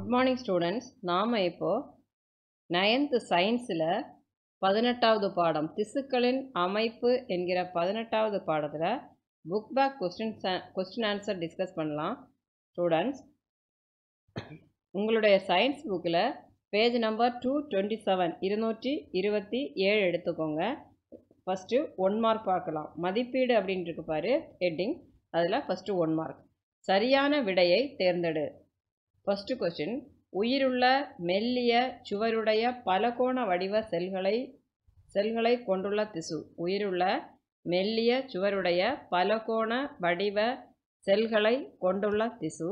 good morning students நாம் இப்போது ninth சயின்ஸில் பதினெட்டாவது பாடம் திசுக்களின் அமைப்பு என்கிற பதினெட்டாவது பாடத்தில் book back question question answer discuss பண்ணலாம் ஸ்டூடெண்ட்ஸ் உங்களுடைய சயின்ஸ் புக்கில் page number two twenty seven இருநூற்றி இருபத்தி ஏழு எடுத்துக்கோங்க ஃபஸ்ட்டு ஒன் மார்க் பார்க்கலாம் மதிப்பீடு அப்படின்ட்டு பாரு ஹெட்டிங் அதில் ஃபஸ்ட்டு ஒன் மார்க் சரியான விடையை தேர்ந்தெடு ஃபஸ்ட்டு கொஸ்டின் உயிருள்ள மெல்லிய சுவருடைய பலகோண வடிவ செல்களை செல்களை கொண்டுள்ள திசு உயிருள்ள மெல்லிய சுவருடைய பலகோண வடிவ செல்களை கொண்டுள்ள திசு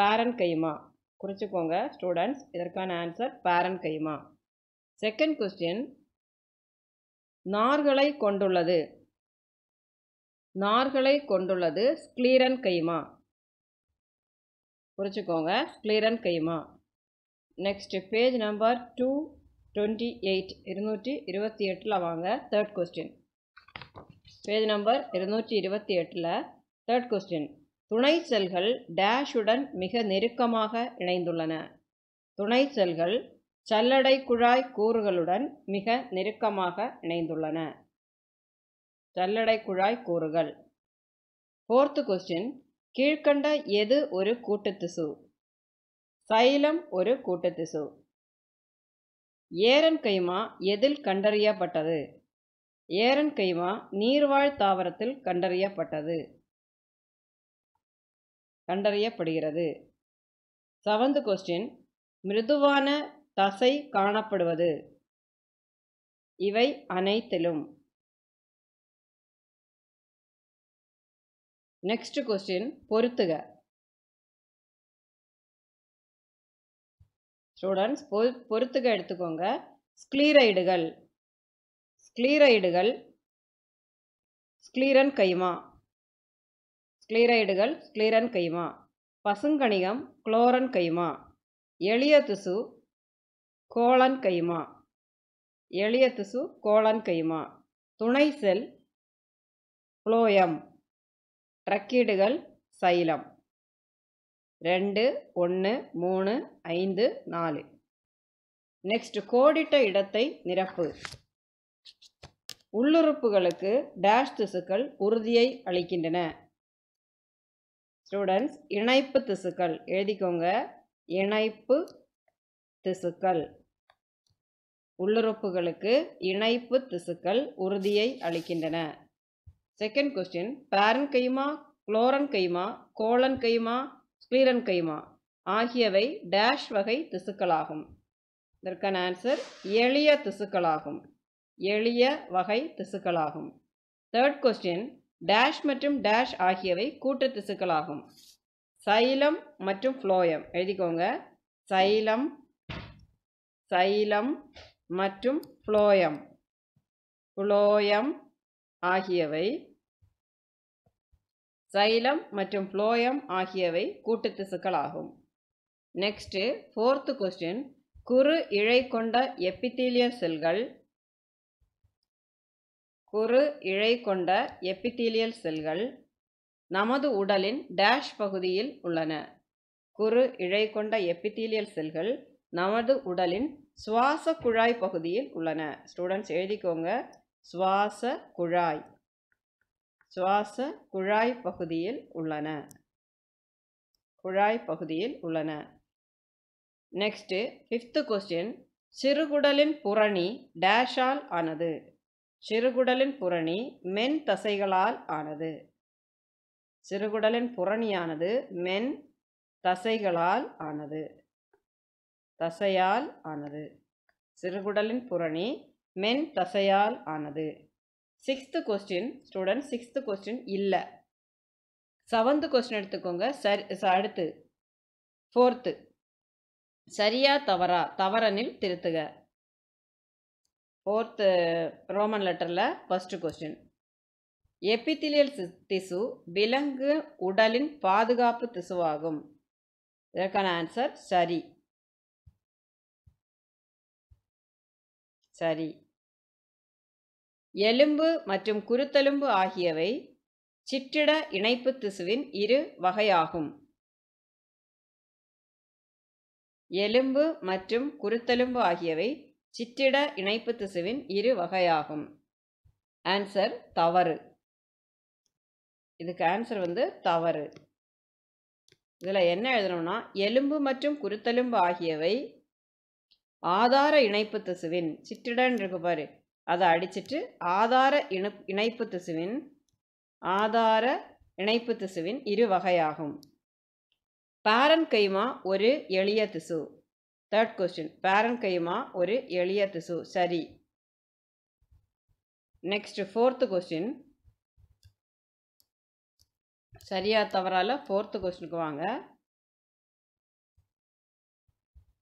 பேரன் கைமா குறிச்சுக்கோங்க ஸ்டூடெண்ட்ஸ் இதற்கான ஆன்சர் பேரன் கைமா செகண்ட் கொஸ்டின் நார்களை கொண்டுள்ளது நார்களை கொண்டுள்ளது ஸ்க்ளீரன் கைமா குறிச்சிக்கோங்க chlorenchyma next page number two twenty eight இருநூற்றி இருபத்தி எட்டில் வாங்க தேர்ட் கொஸ்டின் பேஜ் நம்பர் இருநூற்றி இருபத்தி எட்டில் தேர்ட் கொஸ்டின் துணை செல்கள் டேஷுடன் மிக நெருக்கமாக இணைந்துள்ளன துணை செல்கள் சல்லடை குழாய் கூறுகளுடன் மிக நெருக்கமாக இணைந்துள்ளன சல்லடை குழாய் கூறுகள் ஃபோர்த்து கொஸ்டின் கீழ்கண்ட எது ஒரு கூட்டத்திசு சைலம் ஒரு கூட்டத்திசு ஏரன் கைமா எதில் கண்டறியப்பட்டது ஏரன் கைமா நீர்வாழ் தாவரத்தில் கண்டறியப்பட்டது கண்டறியப்படுகிறது செவன்த் கொஸ்டின் மிருதுவான தசை காணப்படுவது இவை அனைத்திலும் நெக்ஸ்ட் கொஸ்டின் பொருத்துக ஸ்டூடெண்ட்ஸ் பொ பொருத்துக எடுத்துக்கோங்க ஸ்க்ளீரைடுகள் ஸ்க்ளீரைடுகள் ஸ்க்ளீரன் கைமா ஸ்க்ளீரைடுகள் ஸ்க்ளீரன் கைமா பசுங்கணிகம் குளோரன் கைமா எளிய திசு கோலன் கைமா எளிய திசு கோலன் கைமா துணை செல் புளோயம் ட்ரக்கீடுகள் சைலம் ரெண்டு ஒன்று மூணு ஐந்து நாலு நெக்ஸ்ட் கோடிட்ட இடத்தை நிரப்பு உள்ளுறுப்புகளுக்கு டேஷ் திசுக்கள் உறுதியை அளிக்கின்றன ஸ்டூடெண்ட்ஸ் இணைப்பு திசுக்கள் எழுதிக்கோங்க இணைப்பு திசுக்கள் உள்ளுறுப்புகளுக்கு இணைப்பு திசுக்கள் உறுதியை அளிக்கின்றன செகண்ட் கொஸ்டின் பேரன் கைமா குளோரன் கைமா கோலன் கைமா ஸ்க்ளீரன் கைமா ஆகியவை டேஷ் வகை திசுக்களாகும் இதற்கான ஆன்சர் எளிய திசுக்களாகும் எளிய வகை திசுக்களாகும் தேர்ட் கொஸ்டின் டேஷ் மற்றும் டேஷ் ஆகியவை கூட்டு திசுக்களாகும் சைலம் மற்றும் ஃப்ளோயம் எழுதிக்கோங்க சைலம் சைலம் மற்றும் ஃப்ளோயம் ஃப்ளோயம் ஆகியவை சைலம் மற்றும் ஃப்ளோயம் ஆகியவை கூட்டு திசுக்களாகும் நெக்ஸ்ட்டு ஃபோர்த்து கொஸ்டின் குறு இழை கொண்ட எப்பித்தீலிய செல்கள் குறு இழை கொண்ட எப்பித்தீலியல் செல்கள் நமது உடலின் டேஷ் பகுதியில் உள்ளன குறு இழை கொண்ட எப்பித்தீலியல் செல்கள் நமது உடலின் சுவாச குழாய் பகுதியில் உள்ளன ஸ்டூடெண்ட்ஸ் எழுதிக்கோங்க சுவாச குழாய் சுவாச குழாய் பகுதியில் உள்ளன குழாய் பகுதியில் உள்ளன நெக்ஸ்ட்டு ஃபிஃப்த்து கொஸ்டின் சிறுகுடலின் புரணி டேஷால் ஆனது சிறுகுடலின் புரணி மென் தசைகளால் ஆனது சிறுகுடலின் புரணியானது மென் தசைகளால் ஆனது தசையால் ஆனது சிறுகுடலின் புரணி மென் தசையால் ஆனது sixth question student sixth question இல்லை செவன்த்து கொஸ்டின் எடுத்துக்கோங்க சரி அடுத்து ஃபோர்த்து சரியா தவறா தவறனில் திருத்துக ஃபோர்த்து ரோமன் லெட்டரில் ஃபஸ்ட்டு கொஸ்டின் எபித்திலியல் திசு விலங்கு உடலின் பாதுகாப்பு திசுவாகும் இதற்கான ஆன்சர் சரி சரி எலும்பு மற்றும் குருத்தெலும்பு ஆகியவை சிற்றிட இணைப்பு திசுவின் இரு வகையாகும் எலும்பு மற்றும் குருத்தெலும்பு ஆகியவை சிற்றிட இணைப்பு திசுவின் இரு வகையாகும் ஆன்சர் தவறு இதுக்கு ஆன்சர் வந்து தவறு இதில் என்ன எழுதணும்னா எலும்பு மற்றும் குருத்தெலும்பு ஆகியவை ஆதார இணைப்பு திசுவின் சிற்றிடன் இருக்கு பாரு அதை அடிச்சுட்டு ஆதார இணு இணைப்பு திசுவின் ஆதார இணைப்பு திசுவின் இரு வகையாகும் பேரன் கைமா ஒரு எளிய திசு தேர்ட் கொஸ்டின் பேரன் கைமா ஒரு எளிய திசு சரி நெக்ஸ்ட் ஃபோர்த்து கொஸ்டின் சரியா தவறால ஃபோர்த்து கொஸ்டினுக்கு வாங்க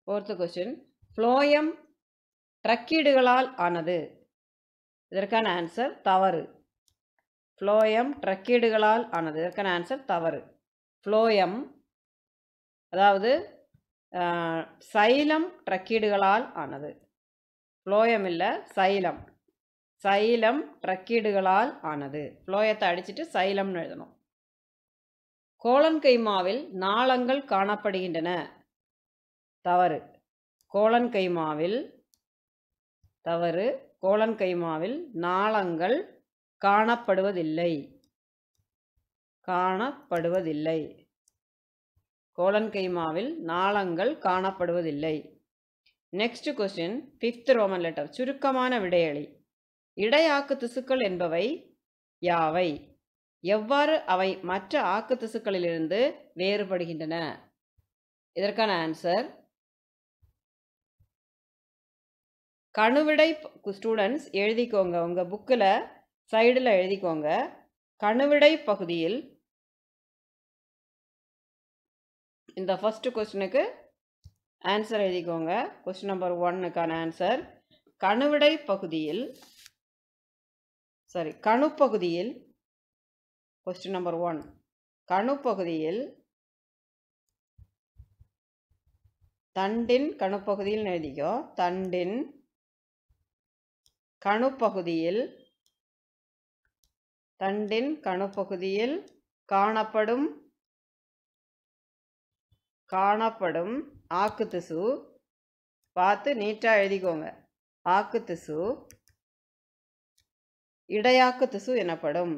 ஃபோர்த்து கொஸ்டின் ஃப்ளோயம் ட்ரக்கீடுகளால் ஆனது இதற்கான ஆன்சர் தவறு ஃப்ளோயம் ட்ரக்கீடுகளால் ஆனது இதற்கான ஆன்சர் தவறு ஃப்ளோயம் அதாவது சைலம் ட்ரக்கீடுகளால் ஆனது ஃப்ளோயம் இல்லை சைலம் சைலம் ட்ரக்கீடுகளால் ஆனது ஃப்ளோயத்தை அடிச்சுட்டு சைலம்னு எழுதணும் கோலன்கைமாவில் நாளங்கள் காணப்படுகின்றன தவறு கோலன்கைமாவில் தவறு கோலன் கைமாவில் நாளங்கள் காணப்படுவதில்லை காணப்படுவதில்லை கோலன் கைமாவில் நாளங்கள் காணப்படுவதில்லை next question fifth Roman letter சுருக்கமான விடையளி இடையாக்கு திசுக்கள் என்பவை யாவை எவ்வாறு அவை மற்ற ஆக்கு திசுக்களிலிருந்து வேறுபடுகின்றன இதற்கான ஆன்சர் கணுவிடை ஸ்டூடெண்ட்ஸ் எழுதிக்கோங்க உங்கள் புக்கில் சைடில் எழுதிக்கோங்க கணுவிடை பகுதியில் இந்த ஃபஸ்ட்டு கொஸ்டினுக்கு ஆன்சர் எழுதிக்கோங்க கொஸ்டின் நம்பர் ஒன்னுக்கான ஆன்சர் கணுவிடை பகுதியில் சாரி கணுப்பகுதியில் கொஸ்டின் நம்பர் ஒன் கணுப்பகுதியில் தண்டின் கணுப்பகுதியில் எழுதிக்கோ தண்டின் கணுப்பகுதியில் தண்டின் கணுப்பகுதியில் காணப்படும் காணப்படும் ஆக்கு திசு பார்த்து நீட்டாக எழுதிக்கோங்க ஆக்கு திசு இடையாக்கு திசு எனப்படும்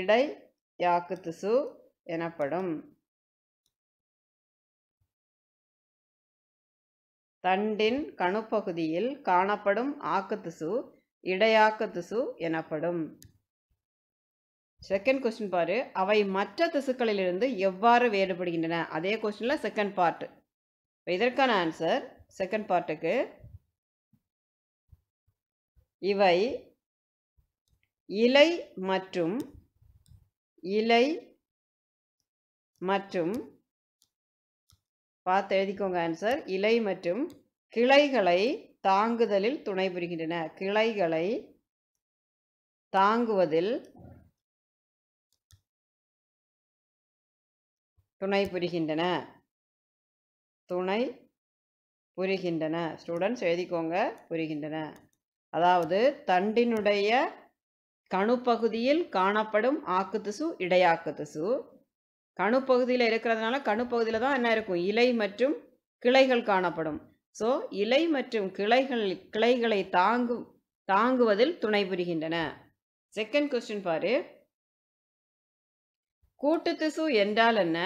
இடை யாக்கு திசு எனப்படும் தண்டின் கணுப்பகுதியில் காணப்படும் ஆக்குத்திசு திசு எனப்படும் செகண்ட் கொஸ்டின் பாரு அவை மற்ற திசுக்களிலிருந்து எவ்வாறு வேறுபடுகின்றன அதே கொஸ்டினில் செகண்ட் பார்ட் இப்போ இதற்கான ஆன்சர் செகண்ட் பார்ட்டுக்கு இவை இலை மற்றும் இலை மற்றும் பார்த்து எழுதிக்கோங்க ஆன்சர் இலை மற்றும் கிளைகளை தாங்குதலில் துணை புரிகின்றன கிளைகளை தாங்குவதில் துணை புரிகின்றன துணை புரிகின்றன ஸ்டூடெண்ட்ஸ் எழுதிக்கோங்க புரிகின்றன அதாவது தண்டினுடைய கணுப்பகுதியில் காணப்படும் ஆக்குத்திசு இடையாக்குத்திசு கணுப்பகுதியில் இருக்கிறதுனால கணுப்பகுதியில் தான் என்ன இருக்கும் இலை மற்றும் கிளைகள் காணப்படும் ஸோ இலை மற்றும் கிளைகள் கிளைகளை தாங்கு தாங்குவதில் துணை புரிகின்றன செகண்ட் கொஸ்டின் பாரு கூட்டு திசு என்றால் என்ன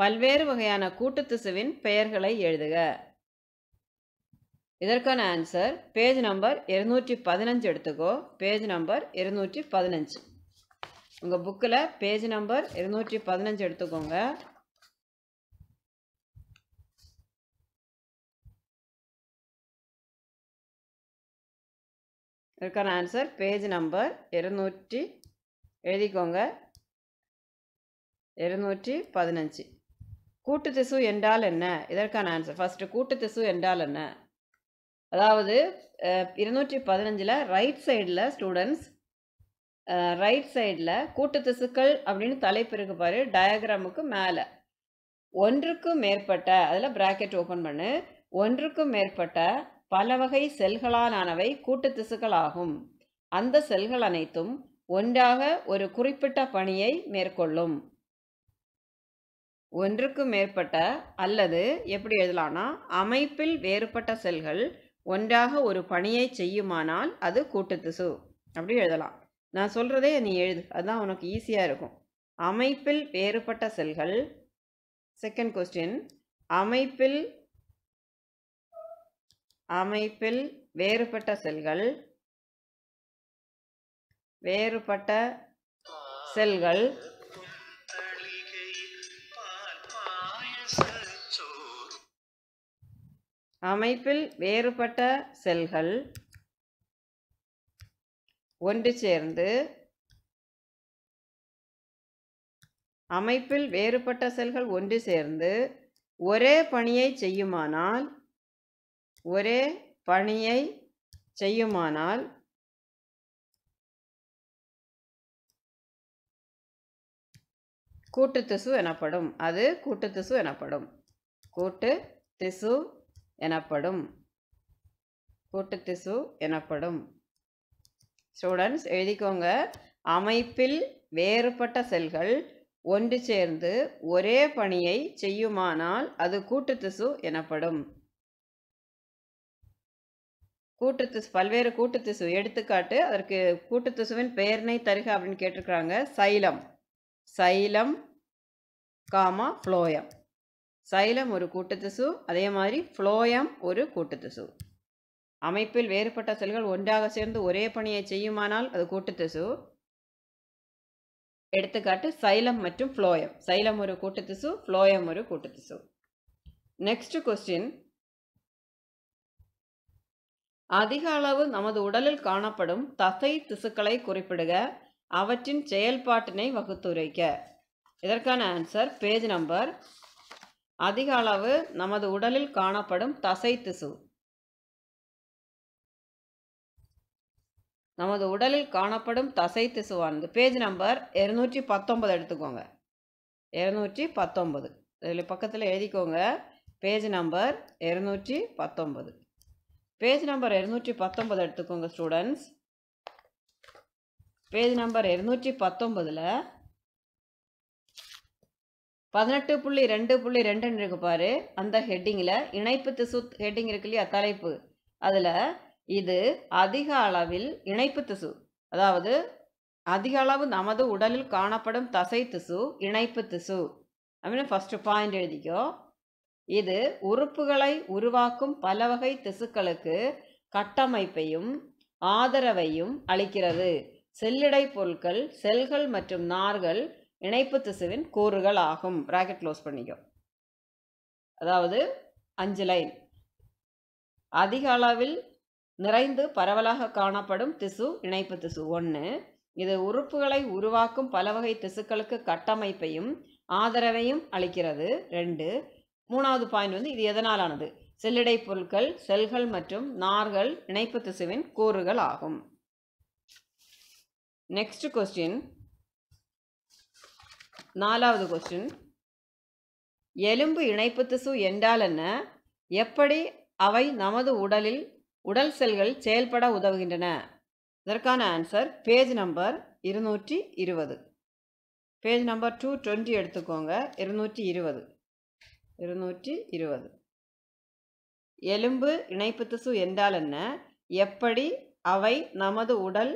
பல்வேறு வகையான கூட்டு திசுவின் பெயர்களை எழுதுக இதற்கான ஆன்சர் பேஜ் நம்பர் இருநூற்றி பதினஞ்சு எடுத்துக்கோ பேஜ் நம்பர் இருநூற்றி பதினஞ்சு உங்கள் புக்கில் பேஜ் நம்பர் இருநூற்றி பதினஞ்சு எடுத்துக்கோங்க இதுக்கான ஆன்சர் பேஜ் நம்பர் இருநூற்றி எழுதிக்கோங்க இருநூற்றி பதினஞ்சு கூட்டு திசு என்றால் என்ன இதற்கான ஆன்சர் ஃபஸ்ட்டு கூட்டு திசு என்றால் என்ன அதாவது இருநூற்றி பதினஞ்சில் ரைட் சைடில் ஸ்டூடெண்ட்ஸ் ரைட் சைடில் கூட்டு திசுக்கள் அப்படின்னு தலைப்பு இருக்கு பாரு டயக்ராமுக்கு மேலே ஒன்றுக்கும் மேற்பட்ட அதில் ப்ராக்கெட் ஓப்பன் பண்ணு ஒன்றுக்கும் மேற்பட்ட பல வகை செல்களாலானவை கூட்டு திசுக்கள் ஆகும் அந்த செல்கள் அனைத்தும் ஒன்றாக ஒரு குறிப்பிட்ட பணியை மேற்கொள்ளும் ஒன்றுக்கு மேற்பட்ட அல்லது எப்படி எழுதலாம்னா அமைப்பில் வேறுபட்ட செல்கள் ஒன்றாக ஒரு பணியை செய்யுமானால் அது கூட்டு திசு அப்படி எழுதலாம் நான் சொல்கிறதே நீ எழுது அதுதான் உனக்கு ஈஸியாக இருக்கும் அமைப்பில் வேறுபட்ட செல்கள் செகண்ட் கொஸ்டின் அமைப்பில் அமைப்பில் வேறுபட்ட செல்கள் வேறுபட்ட செல்கள் அமைப்பில் வேறுபட்ட செல்கள் ஒன்று சேர்ந்து அமைப்பில் வேறுபட்ட செல்கள் ஒன்று சேர்ந்து ஒரே பணியை செய்யுமானால் ஒரே பணியை செய்யுமானால் கூட்டு திசு எனப்படும் அது கூட்டு திசு எனப்படும் கூட்டு திசு எனப்படும் கூட்டு திசு எனப்படும் ஸ்டூடெண்ட்ஸ் எழுதிக்கோங்க அமைப்பில் வேறுபட்ட செல்கள் ஒன்று சேர்ந்து ஒரே பணியை செய்யுமானால் அது கூட்டு திசு எனப்படும் கூட்டு திசு பல்வேறு கூட்டு திசு எடுத்துக்காட்டு அதற்கு கூட்டு திசுவின் பெயர்னை தருக அப்படின்னு கேட்டிருக்கிறாங்க xylem xylem comma phloem xylem ஒரு கூட்டு திசு அதே மாதிரி ஃப்ளோயம் ஒரு கூட்டு திசு அமைப்பில் வேறுபட்ட செல்கள் ஒன்றாக சேர்ந்து ஒரே பணியை செய்யுமானால் அது கூட்டுத்திசு எடுத்துக்காட்டு சைலம் மற்றும் ஃப்ளோயம் சைலம் ஒரு கூட்டுத்திசு ஃப்ளோயம் ஒரு கூட்டுத்திசு நெக்ஸ்ட் கொஸ்டின் அதிக அளவு நமது உடலில் காணப்படும் தசை திசுக்களை குறிப்பிடுக அவற்றின் செயல்பாட்டினை வகுத்துரைக்க இதற்கான ஆன்சர் பேஜ் நம்பர் அதிக அளவு நமது உடலில் காணப்படும் தசை திசு நமது உடலில் காணப்படும் தசை திசுவானது பேஜ் நம்பர் இரநூற்றி பத்தொன்பது எடுத்துக்கோங்க இரநூற்றி பத்தொன்பது இதில் பக்கத்தில் எழுதிக்கோங்க பேஜ் நம்பர் இரநூற்றி பத்தொன்பது பேஜ் நம்பர் இரநூற்றி பத்தொன்பது எடுத்துக்கோங்க ஸ்டூடெண்ட்ஸ் பேஜ் நம்பர் இரநூற்றி பத்தொம்பதில் பதினெட்டு புள்ளி ரெண்டு புள்ளி ரெண்டுன்னு இருக்கு பாரு அந்த ஹெட்டிங்கில் இணைப்பு திசு ஹெட்டிங் இருக்கு இல்லையா தலைப்பு அதில் இது அதிக அளவில் இணைப்பு திசு அதாவது அதிக அளவு நமது உடலில் காணப்படும் தசை திசு இணைப்பு திசு அப்படின்னு ஃபஸ்ட்டு பாயிண்ட் எழுதிக்கோ இது உறுப்புகளை உருவாக்கும் பல வகை திசுக்களுக்கு கட்டமைப்பையும் ஆதரவையும் அளிக்கிறது செல்லிடை பொருட்கள் செல்கள் மற்றும் நார்கள் இணைப்பு திசுவின் கூறுகள் ஆகும் ப்ராக்கெட் க்ளோஸ் பண்ணிக்கோ அதாவது அஞ்சு லைன் அதிக அளவில் நிறைந்து பரவலாக காணப்படும் திசு இணைப்பு திசு ஒன்று இது உறுப்புகளை உருவாக்கும் பலவகை திசுக்களுக்கு கட்டமைப்பையும் ஆதரவையும் அளிக்கிறது ரெண்டு மூணாவது பாயிண்ட் வந்து இது எதனாலானது செல்லிடை பொருட்கள் செல்கள் மற்றும் நார்கள் இணைப்பு திசுவின் கூறுகள் ஆகும் நெக்ஸ்ட் கொஸ்டின் நாலாவது கொஸ்டின் எலும்பு இணைப்பு திசு என்றால் என்ன எப்படி அவை நமது உடலில் உடல் செல்கள் செயல்பட உதவுகின்றன இதற்கான ஆன்சர் பேஜ் நம்பர் இருநூற்றி இருபது பேஜ் நம்பர் டூ டுவெண்ட்டி எடுத்துக்கோங்க இருநூற்றி இருபது இருநூற்றி இருபது எலும்பு இணைப்பு திசு என்றால் என்ன எப்படி அவை நமது உடல்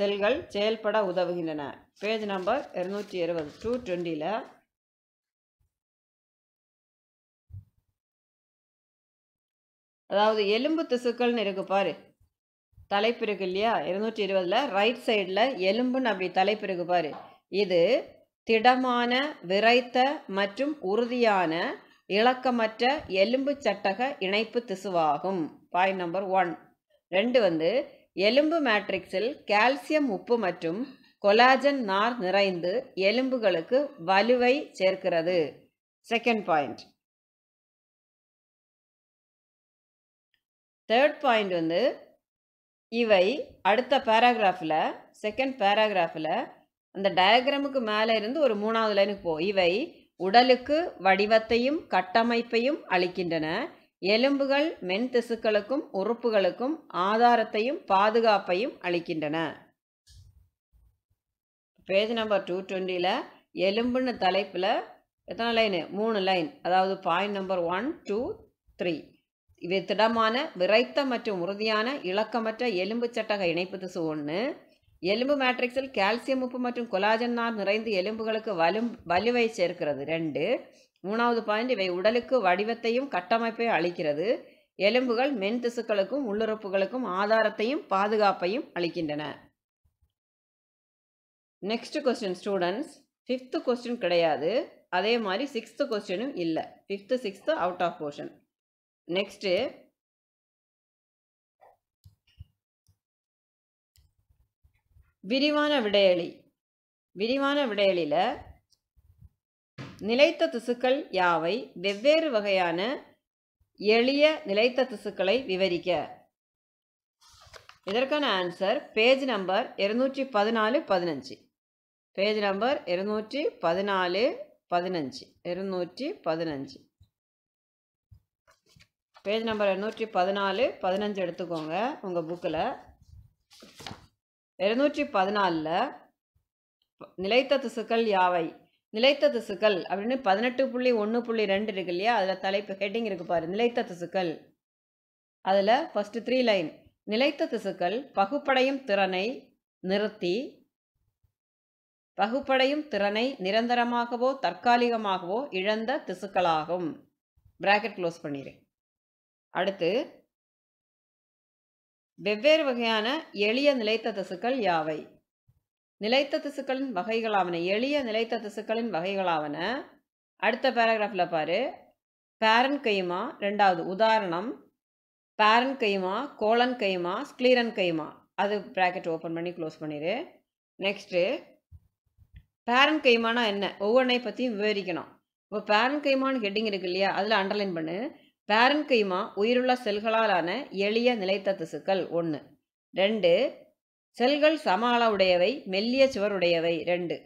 செல்கள் செயல்பட உதவுகின்றன பேஜ் நம்பர் இருநூற்றி இருபது டூ டுவெண்ட்டியில் அதாவது எலும்பு திசுக்கள்னு இருக்குது பாரு தலைப்பு இருக்கு இல்லையா இருநூற்றி இருபதில் ரைட் சைடில் எலும்புன்னு அப்படி தலைப்பு இருக்குது பாரு இது திடமான விரைத்த மற்றும் உறுதியான இலக்கமற்ற எலும்பு சட்டக இணைப்பு திசுவாகும் பாயிண்ட் நம்பர் ஒன் ரெண்டு வந்து எலும்பு மேட்ரிக்ஸில் கால்சியம் உப்பு மற்றும் கொலாஜன் நார் நிறைந்து எலும்புகளுக்கு வலுவை சேர்க்கிறது செகண்ட் பாயிண்ட் தேர்ட் பாயிண்ட் வந்து இவை அடுத்த பேராகிராஃபில் செகண்ட் பேராகிராஃபில் அந்த டயக்ராமுக்கு மேலே இருந்து ஒரு மூணாவது லைனுக்கு போ இவை உடலுக்கு வடிவத்தையும் கட்டமைப்பையும் அளிக்கின்றன எலும்புகள் மென் திசுக்களுக்கும் உறுப்புகளுக்கும் ஆதாரத்தையும் பாதுகாப்பையும் அளிக்கின்றன பேஜ் நம்பர் டூ டுவெண்ட்டியில் எலும்புன்னு தலைப்பில் எத்தனை லைனு மூணு லைன் அதாவது point number one two three இவை திடமான விரைத்த மற்றும் உறுதியான இலக்கமற்ற எலும்பு சட்டக இணைப்பு திசு ஒன்று எலும்பு மேட்ரிக்ஸில் கால்சியம் உப்பு மற்றும் கொலாஜன் நார் நிறைந்து எலும்புகளுக்கு வலும் வலுவை சேர்க்கிறது ரெண்டு மூணாவது பாயிண்ட் இவை உடலுக்கு வடிவத்தையும் கட்டமைப்பையும் அளிக்கிறது எலும்புகள் மென் திசுக்களுக்கும் உள்ளுறுப்புகளுக்கும் ஆதாரத்தையும் பாதுகாப்பையும் அளிக்கின்றன next question students fifth question கிடையாது அதே மாதிரி சிக்ஸ்த்து கொஸ்டினும் இல்லை fifth sixth out of portion next விரிவான விடையளி விரிவான விடையளியில் நிலைத்த திசுக்கள் யாவை வெவ்வேறு வகையான எளிய நிலைத்த திசுக்களை விவரிக்க இதற்கான ஆன்சர் பேஜ் நம்பர் இருநூற்றி பதினாலு பதினஞ்சு பேஜ் நம்பர் இருநூற்றி பதினாலு பதினஞ்சு இருநூற்றி பதினஞ்சு பேஜ் நம்பர் இரநூற்றி பதினாலு பதினஞ்சு எடுத்துக்கோங்க உங்கள் புக்கில் இரநூற்றி பதினாலில் நிலைத்த திசுக்கள் யாவை நிலைத்த திசுக்கள் அப்படின்னு பதினெட்டு புள்ளி ஒன்று புள்ளி ரெண்டு இருக்கு இல்லையா அதில் தலைப்பு ஹெட்டிங் இருக்கு பாரு நிலைத்த திசுக்கள் அதில் ஃபஸ்ட்டு த்ரீ லைன் நிலைத்த திசுக்கள் பகுப்படையும் திறனை நிறுத்தி பகுப்படையும் திறனை நிரந்தரமாகவோ தற்காலிகமாகவோ இழந்த திசுக்களாகும் பிராக்கெட் க்ளோஸ் பண்ணிடுறேன் அடுத்து வெவ்வேறு வகையான எளிய நிலைத்த திசுக்கள் யாவை நிலைத்த திசுக்களின் வகைகளாவன எளிய நிலைத்த திசுக்களின் வகைகளாவன அடுத்த பேராகிராஃபில் பாரு பேரன் கைமா ரெண்டாவது உதாரணம் பேரன் கைமா கோலன் கைமா ஸ்க்ளீரன் கைமா அது ப்ராக்கெட் ஓப்பன் பண்ணி க்ளோஸ் பண்ணிடு நெக்ஸ்ட்டு பேரன் கைமானா என்ன ஒவ்வொன்றை பற்றியும் விவரிக்கணும் இப்போ பேரன் கைமான்னு ஹெட்டிங் இருக்கு இல்லையா அதில் அண்டர்லைன் பண்ணு பேரன்கைமா உயிருள்ள செல்களாலான எளிய நிலைத்த திசுக்கள் ஒன்று ரெண்டு செல்கள் சம அளவுடையவை மெல்லிய சுவருடையவை ரெண்டு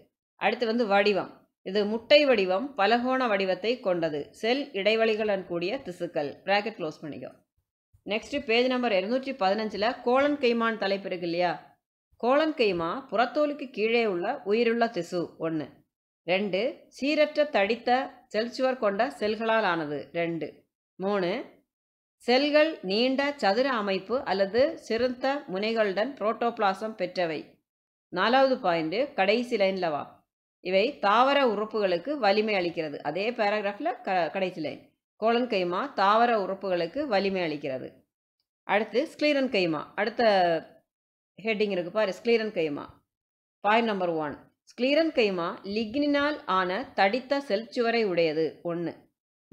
அடுத்து வந்து வடிவம் இது முட்டை வடிவம் பலகோண வடிவத்தை கொண்டது செல் இடைவெளிகளுடன் கூடிய திசுக்கள் பிராக்கெட் க்ளோஸ் பண்ணிக்கோ நெக்ஸ்ட்டு பேஜ் நம்பர் இருநூற்றி பதினஞ்சில் கோலன் கைமான் தலைப்பு இருக்கு இல்லையா கோலன் கைமா புறத்தோலுக்கு கீழே உள்ள உயிருள்ள திசு ஒன்று ரெண்டு சீரற்ற தடித்த செல்சுவர் கொண்ட செல்களால் ஆனது ரெண்டு மூணு செல்கள் நீண்ட சதுர அமைப்பு அல்லது சிறுத்த முனைகளுடன் புரோட்டோபிளாசம் பெற்றவை நாலாவது பாயிண்ட் கடைசி லைனில் வா இவை தாவர உறுப்புகளுக்கு வலிமை அளிக்கிறது அதே பேராகிராஃபில் க கடைசி லைன் கோலன் கைமா தாவர உறுப்புகளுக்கு வலிமை அளிக்கிறது அடுத்து ஸ்க்ளீரன் கைமா அடுத்த ஹெட்டிங் இருக்கு பாரு sclerenchyma point number one sclerenchyma லிக்னினால் ஆன தடித்த செல் சுவரை உடையது ஒன்று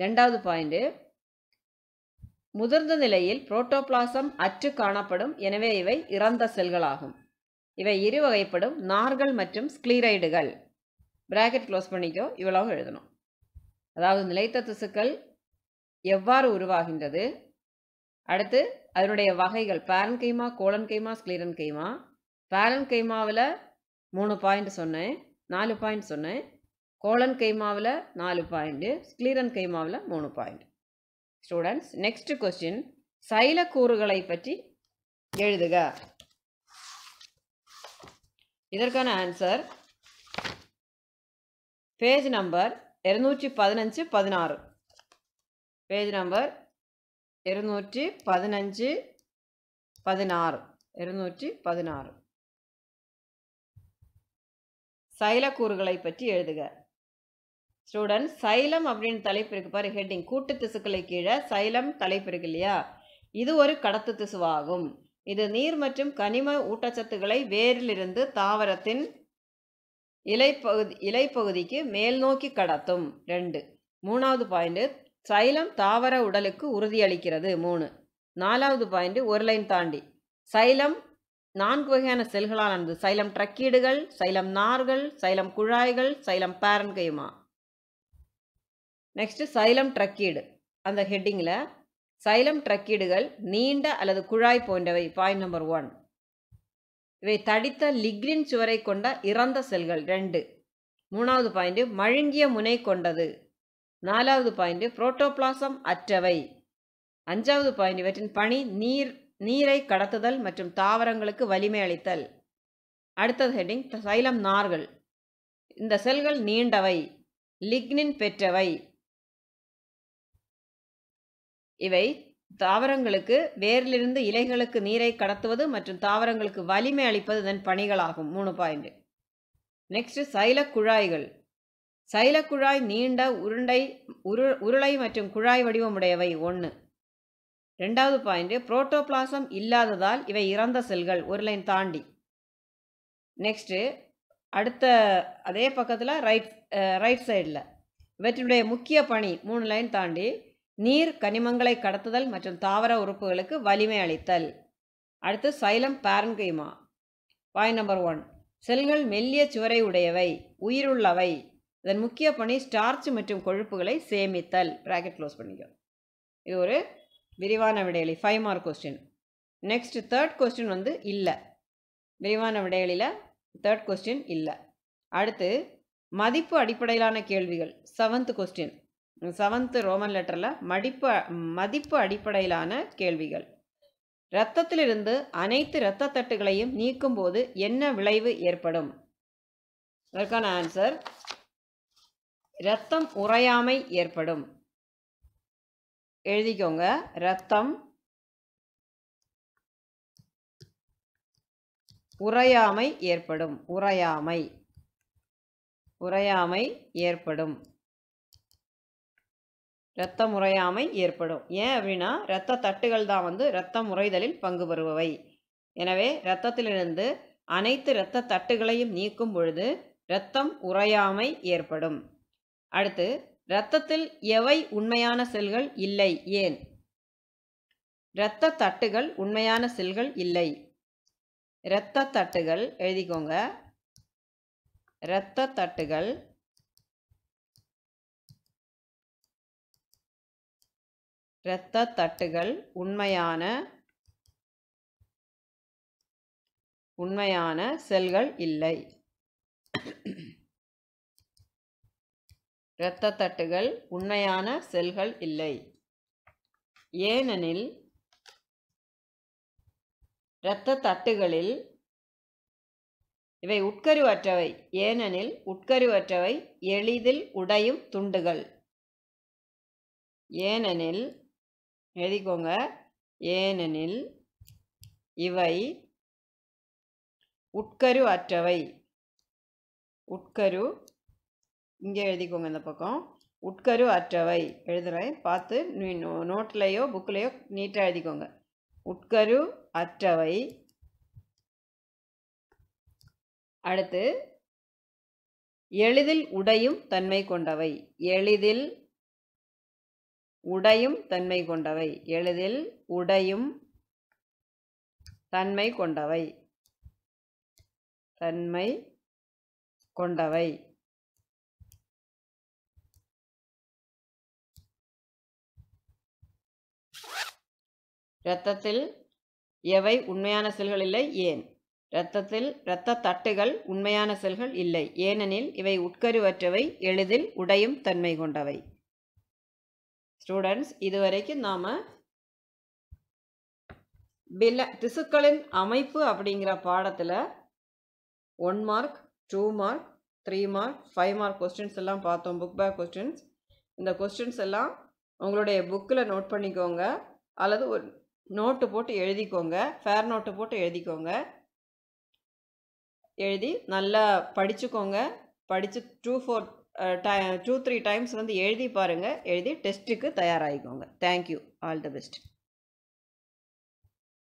ரெண்டாவது பாயிண்ட்டு முதிர்ந்த நிலையில் புரோட்டோபிளாசம் அற்று காணப்படும் எனவே இவை இறந்த செல்களாகும் இவை இரு வகைப்படும் நார்கள் மற்றும் ஸ்க்ளீரைடுகள் பிராக்கெட் க்ளோஸ் பண்ணிக்கோ இவ்வளவு எழுதணும் அதாவது நிலைத்த திசுக்கள் எவ்வாறு உருவாகின்றது அடுத்து அதனுடைய வகைகள் பேரன் கைமா கோலன் கைமா ஸ்க்ளீரன் கைமா பேரன் கைமாவில் மூணு பாயிண்ட் சொன்னேன் நாலு பாயிண்ட் சொன்னேன் கோலன் கைமாவில் நாலு பாயிண்ட்டு ஸ்க்ளீரன் கைமாவில் மூணு பாயிண்ட் ஸ்டூடெண்ட்ஸ் நெக்ஸ்ட் கொஸ்டின் சைலக்கூறுகளை பற்றி எழுதுக இதற்கான ஆன்சர் பேஜ் நம்பர் இருநூற்றி பதினஞ்சு பதினாறு பேஜ் நம்பர் இருநூற்றி பதினஞ்சு பதினாறு இருநூற்றி பதினாறு சைலக்கூறுகளை பற்றி எழுதுக ஸ்டூடெண்ட் சைலம் அப்படின்னு தலைப்பு இருக்கு பாரு ஹெட்டிங் கூட்டு திசுக்களை கீழே சைலம் தலைப்பு இருக்கு இல்லையா இது ஒரு கடத்து திசுவாகும் இது நீர் மற்றும் கனிம ஊட்டச்சத்துக்களை வேரிலிருந்து தாவரத்தின் இலைப்பகுதி இலைப்பகுதிக்கு மேல் நோக்கி கடத்தும் ரெண்டு மூணாவது பாயிண்ட் சைலம் தாவர உடலுக்கு உறுதியளிக்கிறது மூணு நாலாவது பாயிண்ட் ஒரு லைன் தாண்டி சைலம் நான்கு வகையான செல்களால் ஆனது சைலம் ட்ரக்கீடுகள் சைலம் நார்கள் சைலம் குழாய்கள் xylem parenchyma next xylem ட்ரக்கீடு அந்த ஹெட்டிங்கில் சைலம் ட்ரக்கீடுகள் நீண்ட அல்லது குழாய் போன்றவை பாயிண்ட் நம்பர் ஒன் இவை தடித்த லிக்ரின் சுவரை கொண்ட இறந்த செல்கள் ரெண்டு மூணாவது பாயிண்ட்டு மழுங்கிய முனை கொண்டது நாலாவது பாயிண்ட்டு புரோட்டோபிளாசம் அற்றவை அஞ்சாவது பாயிண்ட் இவற்றின் பணி நீர் நீரை கடத்துதல் மற்றும் தாவரங்களுக்கு வலிமை அளித்தல் அடுத்தது ஹெட்டிங் சைலம் நார்கள் இந்த செல்கள் நீண்டவை லிக்னின் பெற்றவை இவை தாவரங்களுக்கு வேரிலிருந்து இலைகளுக்கு நீரை கடத்துவது மற்றும் தாவரங்களுக்கு வலிமை அளிப்பது இதன் பணிகளாகும் மூணு பாயிண்ட் நெக்ஸ்ட் சைலக் குழாய்கள் குழாய் நீண்ட உருண்டை உரு உருளை மற்றும் குழாய் வடிவமுடையவை ஒன்று ரெண்டாவது பாயிண்ட் புரோட்டோபிளாசம் இல்லாததால் இவை இறந்த செல்கள் ஒரு லைன் தாண்டி நெக்ஸ்ட்டு அடுத்த அதே பக்கத்தில் ரைட் ரைட் சைடில் இவற்றினுடைய முக்கிய பணி மூணு லைன் தாண்டி நீர் கனிமங்களை கடத்துதல் மற்றும் தாவர உறுப்புகளுக்கு வலிமை அளித்தல் அடுத்து xylem parenchyma point number one செல்கள் மெல்லிய சுவரை உடையவை உயிருள்ளவை இதன் முக்கிய பணி ஸ்டார்ச் மற்றும் கொழுப்புகளை சேமித்தல் ப்ராக்கெட் க்ளோஸ் பண்ணிக்கோ இது ஒரு விரிவான விடையளி five mark question next third question வந்து இல்லை விரிவான விடையலியில் தேர்ட் கொஸ்டின் இல்லை அடுத்து மதிப்பு அடிப்படையிலான கேள்விகள் செவன்த் கொஸ்டின் செவன்த்து ரோமன் லெட்டரில் மடிப்பு மதிப்பு அடிப்படையிலான கேள்விகள் இரத்தத்திலிருந்து அனைத்து இரத்த தட்டுகளையும் நீக்கும்போது என்ன விளைவு ஏற்படும் அதற்கான ஆன்சர் இரத்தம் உறையாமை ஏற்படும் எழுதிக்கோங்க இரத்தம் உறையாமை ஏற்படும் உறையாமை உறையாமை ஏற்படும் ரத்தம் உறையாமை ஏற்படும் ஏன் அப்படின்னா இரத்த தட்டுகள் தான் வந்து இரத்த முறைதலில் பங்கு பெறுபவை எனவே இரத்தத்திலிருந்து அனைத்து இரத்த தட்டுகளையும் நீக்கும் பொழுது இரத்தம் உறையாமை ஏற்படும் அடுத்து இரத்தத்தில் எவை உண்மையான செல்கள் இல்லை ஏன் இரத்த தட்டுகள் உண்மையான செல்கள் இல்லை இரத்த தட்டுகள் எழுதிக்கோங்க இரத்த தட்டுகள் இரத்த தட்டுகள் உண்மையான உண்மையான செல்கள் இல்லை இரத்த தட்டுகள் உண்மையான செல்கள் இல்லை ஏனெனில் இரத்த தட்டுகளில் இவை உட்கருவற்றவை ஏனெனில் உட்கருவற்றவை எளிதில் உடையும் துண்டுகள் ஏனெனில் எழுதிக்கோங்க ஏனெனில் இவை உட்கரு அற்றவை உட்கரு இங்கே எழுதிக்கோங்க இந்த பக்கம் உட்கரு அற்றவை எழுதுகிறேன் பார்த்து நீ நோ நோட்லேயோ புக்கிலையோ நீட்டாக எழுதிக்கோங்க உட்கரு அற்றவை அடுத்து எளிதில் உடையும் தன்மை கொண்டவை எளிதில் உடையும் தன்மை கொண்டவை எளிதில் உடையும் தன்மை கொண்டவை தன்மை கொண்டவை இரத்தத்தில் எவை உண்மையான செல்கள் இல்லை ஏன் இரத்தத்தில் இரத்த தட்டுகள் உண்மையான செல்கள் இல்லை ஏனெனில் இவை உட்கருவற்றவை எளிதில் உடையும் தன்மை கொண்டவை ஸ்டூடெண்ட்ஸ் இது வரைக்கும் நாம் பில திசுக்களின் அமைப்பு அப்படிங்கிற பாடத்தில் one mark two mark three mark five mark questions எல்லாம் பார்த்தோம் புக் பேக் கொஸ்டின்ஸ் இந்த கொஸ்டின்ஸ் எல்லாம் உங்களுடைய புக்கில் நோட் பண்ணிக்கோங்க அல்லது ஒரு நோட்டு போட்டு எழுதிக்கோங்க ஃபேர் நோட்டு போட்டு எழுதிக்கோங்க எழுதி நல்லா படிச்சுக்கோங்க படித்து டூ ஃபோர்த் டை டூ த்ரீ டைம்ஸ் வந்து எழுதி பாருங்கள் எழுதி டெஸ்ட்டுக்கு தயாராகிக்கோங்க தேங்க்யூ ஆல் தி பெஸ்ட்